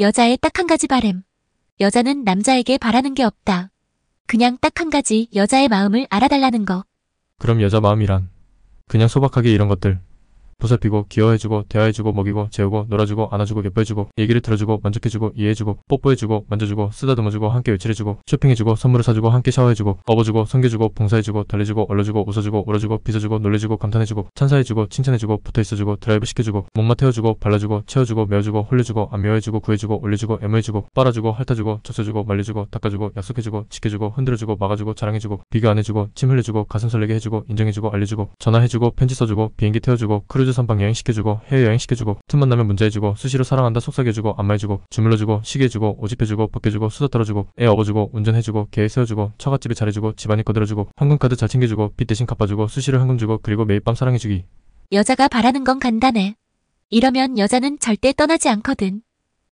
여자의 딱 한 가지 바램. 여자는 남자에게 바라는 게 없다. 그냥 딱 한 가지 여자의 마음을 알아달라는 거. 그럼 여자 마음이란 그냥 소박하게 이런 것들 보살피고 기여해주고 대화해주고 먹이고 재우고 놀아주고 안아주고 예뻐해주고 얘기를 들어주고 만족해주고 이해해주고 뽀뽀해주고 만져주고 쓰다듬어주고 함께 외출해주고 쇼핑해주고 선물을 사주고 함께 샤워해주고 업어주고 섬겨주고 봉사해주고 달래주고 얼려주고 웃어주고 울어주고 빚어주고 놀래주고 감탄해주고 찬사해주고 칭찬해주고 붙어있어주고 드라이브 시켜주고 몸만 태워주고 발라주고 채워주고 메워주고 홀려주고 안미워해주고 구해주고 올려주고 애매해주고 빨아주고 핥아주고 젖혀주고 말려주고 닦아주고 약속해주고 지켜주고 흔들어주고 막아주고 자랑해주고 비교 안 해주고 침 흘려주고 가슴 설레게 해주고 인정해주고 알려주고 전화해주고 편지 써주고 비행기 태워주고 크루즈 호주 선박 여행 시켜주고 해외여행 시켜주고 틈만 나면 문제해주고 수시로 사랑한다 속삭여주고 안마해주고 주물러주고 시계해주고 오집해주고 벗겨주고 수다 떨어주고 애 업어주고 운전해주고 계 세워주고 처갓집에 잘해주고 집안일 거들어주고 현금카드 잘 챙겨주고 빚 대신 갚아주고 수시로 현금 주고 그리고 매일 밤 사랑해주기 여자가 바라는 건 간단해. 이러면 여자는 절대 떠나지 않거든.